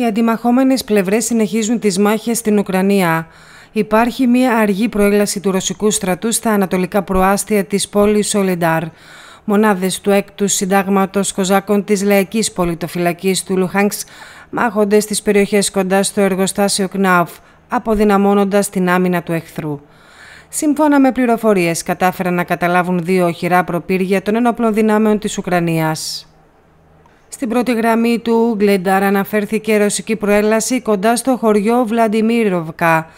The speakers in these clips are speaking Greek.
Οι αντιμαχόμενες πλευρές συνεχίζουν τις μάχες στην Ουκρανία. Υπάρχει μια αργή προέλαση του ρωσικού στρατού στα ανατολικά προάστια της πόλης Σολεντάρ. Μονάδες του 6ου συντάγματος κοζάκων της λαϊκής πολιτοφυλακής του Λουχάνξ μάχονται στις περιοχές κοντά στο εργοστάσιο Κνάουφ, αποδυναμώνοντας την άμυνα του εχθρού. Σύμφωνα με πληροφορίες, κατάφεραν να καταλάβουν δύο οχυρά προπύργια των ενόπλων δυνάμεων της Ουκρανίας. Στην πρώτη γραμμή του Γκλεντάρ αναφέρθηκε ρωσική προέλαση κοντά στο χωριό Βλαντιμίροβκα.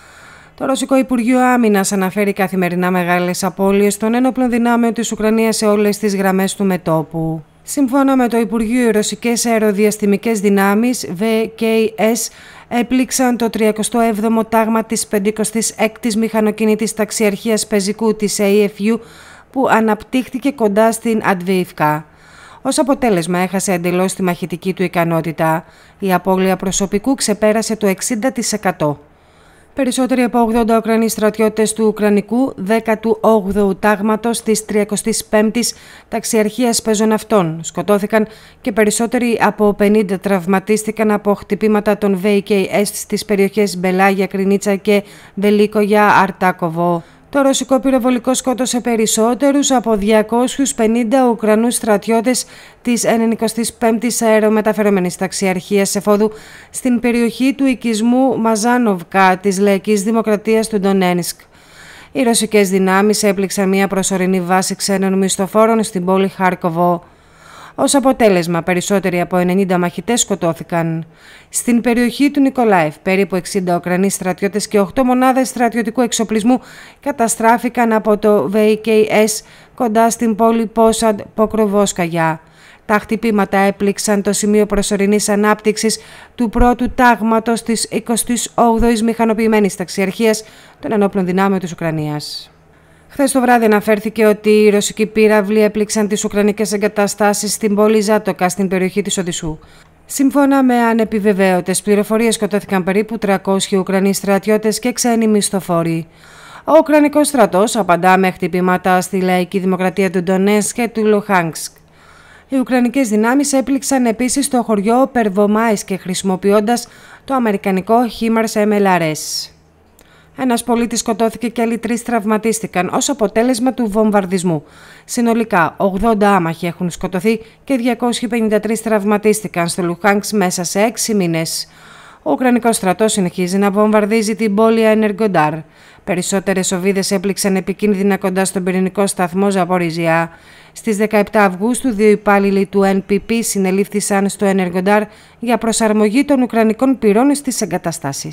Το Ρωσικό Υπουργείο Άμυνας αναφέρει καθημερινά μεγάλες απώλειες των ένοπλων δυνάμεων της Ουκρανίας σε όλες τις γραμμές του μετόπου. Σύμφωνα με το Υπουργείο, οι ρωσικές αεροδιαστημικές δυνάμεις VKS έπληξαν το 37ο τάγμα της 56ης μηχανοκίνητης Ταξιαρχίας πεζικού της AFU που αναπτύχθηκε κοντά στην Αντβίφκα. Ως αποτέλεσμα, έχασε εντελώς τη μαχητική του ικανότητα. Η απώλεια προσωπικού ξεπέρασε το 60%. Περισσότεροι από 80 Ουκρανοί στρατιώτες του Ουκρανικού 18ου τάγματος της 35η ταξιαρχία πεζοναυτών σκοτώθηκαν και περισσότεροι από 50 τραυματίστηκαν από χτυπήματα των VKS στις περιοχές Μπελάγια, Κρινίτσα και Βελίκογια, Αρτάκοβο. Το ρωσικό πυροβολικό σκότωσε περισσότερους από 250 Ουκρανούς στρατιώτες της 95ης αερομεταφερόμενης ταξιαρχίας εφόδου στην περιοχή του οικισμού Μαζάνοβκα της Λαϊκής Δημοκρατίας του Ντονένισκ. Οι ρωσικές δυνάμεις έπληξαν μια προσωρινή βάση ξένων μισθοφόρων στην πόλη Χάρκοβο. Ως αποτέλεσμα, περισσότεροι από 90 μαχητές σκοτώθηκαν. Στην περιοχή του Νικολάεφ, περίπου 60 οκρανοί στρατιώτες και 8 μονάδες στρατιωτικού εξοπλισμού καταστράφηκαν από το VKS κοντά στην πόλη Πόσαντ Ποκροβόσκαγιά. Τα χτυπήματα έπληξαν το σημείο προσωρινής ανάπτυξης του πρώτου τάγματος της 28ης μηχανοποιημένης ταξιαρχίας των ενόπλων δυνάμεων της Ουκρανίας. Χθες το βράδυ αναφέρθηκε ότι οι ρωσικοί πύραυλοι έπληξαν τις ουκρανικές εγκαταστάσεις στην πόλη Ζάτοκα, στην περιοχή της Οδυσσού. Σύμφωνα με ανεπιβεβαίωτες πληροφορίες, σκοτώθηκαν περίπου 300 Ουκρανοί στρατιώτες και ξένοι μισθοφόροι. Ο Ουκρανικός στρατός απαντά με χτυπήματα στη λαϊκή δημοκρατία του Ντονέσκ και του Λουχανσκ. Οι Ουκρανικές δυνάμεις έπληξαν επίσης το χωριό Περβομάης και χρησιμοποιώντας το αμερικανικό HIMARS MLRS. Ένας πολίτης σκοτώθηκε και άλλοι τρεις τραυματίστηκαν ως αποτέλεσμα του βομβαρδισμού. Συνολικά, 80 άμαχοι έχουν σκοτωθεί και 253 τραυματίστηκαν στο Λουχάνξ μέσα σε έξι μήνες. Ο Ουκρανικός στρατός συνεχίζει να βομβαρδίζει την πόλη ενεργοντάρ. Περισσότερες οβίδες έπληξαν επικίνδυνα κοντά στον πυρηνικό σταθμό Ζαπορίζια. Στις 17 Αυγούστου, δύο υπάλληλοι του NPP συνελήφθησαν στο Ενεργοντάρ για προσαρμογή των Ουκρανικών πυρών στις εγκαταστάσεις.